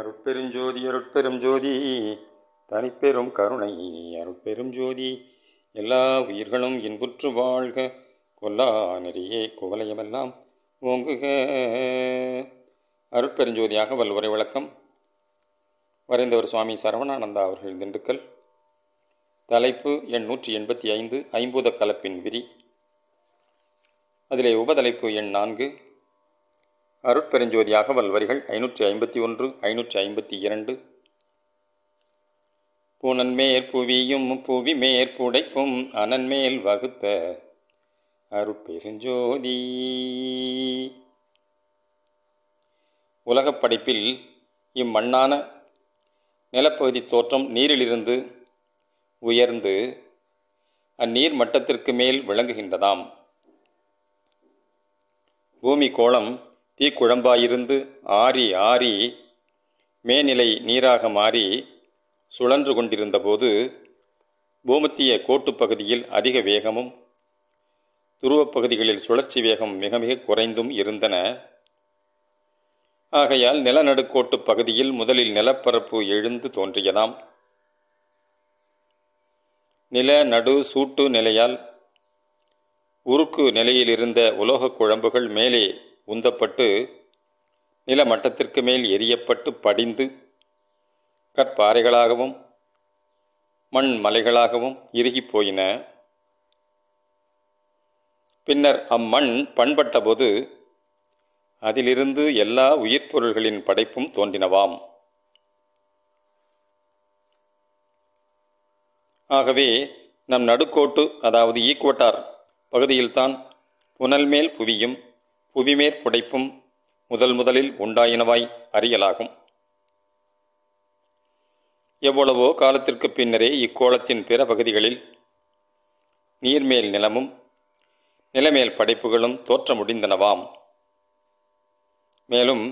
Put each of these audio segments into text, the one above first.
அருட்பெருஞ்சோதி அருட்பெரும் ஜோதி தனிப்பெரும் கருணை அருட்பெரும் ஜோதி எல்லா உயிர்களும் இன்புற்று வாழ்க கொல்லா நிறையே குவலையமெல்லாம் ஓங்குக அருட்பெருஞ்சோதியாக வல்லுரை விளக்கம் வரைந்தவர் சுவாமி சரவணானந்தா அவர்கள் திண்டுக்கல் தலைப்பு எண் நூற்றி எண்பத்தி ஐந்து ஐம்பூத கலப்பின் விரி அதிலே உபதலைப்பு எண் நான்கு அருட்பெருஞ்சோதியாக வல்வரிகள் ஐநூற்றி ஐம்பத்தி ஒன்று ஐநூற்றி ஐம்பத்தி இரண்டு பூனன்மேற் புவியும் புவி மேற்புடைப்பும் அனன்மேல் வகுத்த அருட்பெருஞ்சோதி உலகப்படைப்பில் இம்மண்ணான நிலப்பகுதி தோற்றம் நீரிலிருந்து உயர்ந்து அந்நீர் மட்டத்திற்கு மேல் விளங்குகின்றதாம் பூமி கோளம் தீக்குழம்பாயிருந்து ஆறி ஆறி மேநிலை நீராக மாறி சுழன்று கொண்டிருந்தபோது பூமத்திய கோட்டு பகுதியில் அதிக வேகமும் துருவப்பகுதிகளில் சுழற்சி வேகம் மிக மிக குறைந்தும் இருந்தன ஆகையால் நிலநடுக்கோட்டு பகுதியில் முதலில் நிலப்பரப்பு எழுந்து தோன்றியதாம் நில நடு சூட்டு நிலையால் உருக்கு நிலையிலிருந்த உலோகக் குழம்புகள் மேலே உந்தப்பட்டு நிலமட்டத்திற்கு மேல் எரியப்பட்டு படிந்து கற்பாறைகளாகவும் மண் மலைகளாகவும் இறுகி போயின பின்னர் அம்மண் பண்பட்டபோது அதிலிருந்து எல்லா உயிர் பொருள்களின் படைப்பும் தோன்றினவாம் ஆகவே நம் நடுக்கோட்டு அதாவது ஈக்குவட்டார் பகுதியில்தான் புனல் மேல் புவியும் புவிமேற் புடைப்பும் முதல் முதலில் உண்டாயினவாய் அறியலாகும் எவ்வளவோ காலத்திற்கு பின்னரே இக்கோளத்தின் பிற பகுதிகளில் நீர்மேல் நிலமும் நிலமேல் படைப்புகளும் தோற்ற முடிந்தனவாம் மேலும்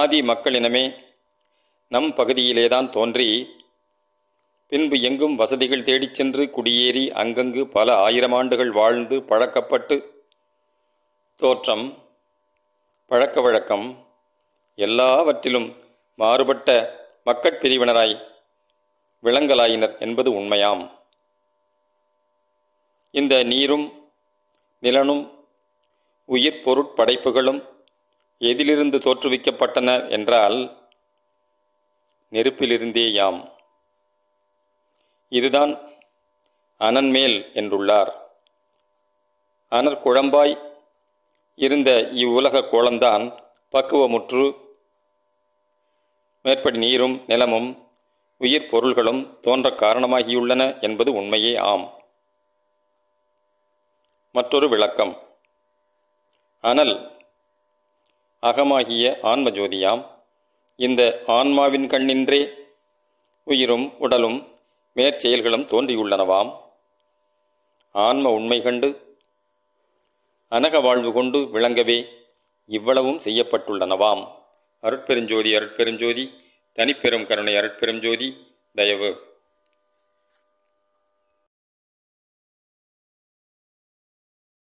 ஆதி மக்களினமே நம் பகுதியிலேதான் தோன்றி பின்பு எங்கும் வசதிகள் தேடிச் சென்று குடியேறி அங்கங்கு பல ஆயிரம் ஆண்டுகள் வாழ்ந்து பழக்கப்பட்டு தோற்றம் பழக்க வழக்கம் எல்லாவற்றிலும் மாறுபட்ட மக்கட்பிரிவினராய் விலங்கலாயினர் என்பது உண்மையாம் இந்த நீரும் நிலனும் உயிர் பொருட்படைப்புகளும் எதிலிருந்து தோற்றுவிக்கப்பட்டன என்றால் நெருப்பிலிருந்தேயாம் இதுதான் அனன்மேல் என்றுள்ளார் அனற்குழம்பாய் இருந்த இவ்வுலக கோலம்தான் பக்குவமுற்று மேற்படி நீரும் நிலமும் உயிர் பொருள்களும் தோன்ற காரணமாகியுள்ளன என்பது உண்மையே ஆம் மற்றொரு விளக்கம் அனல் அகமாகிய ஆன்மஜோதியாம் இந்த ஆன்மாவின் கண்ணின்றே உயிரும் உடலும் மேற்செயல்களும் தோன்றியுள்ளனவாம் ஆன்ம உண்மை கண்டு அனக வாழ்வு கொண்டு விளங்கவே இவ்வளவும் செய்யப்பட்டுள்ளனவாம் அருட்பெருஞ்சோதி அருட்பெருஞ்சோதி தனிப்பெரும் கருணை அருட்பெருஞ்சோதி தயவு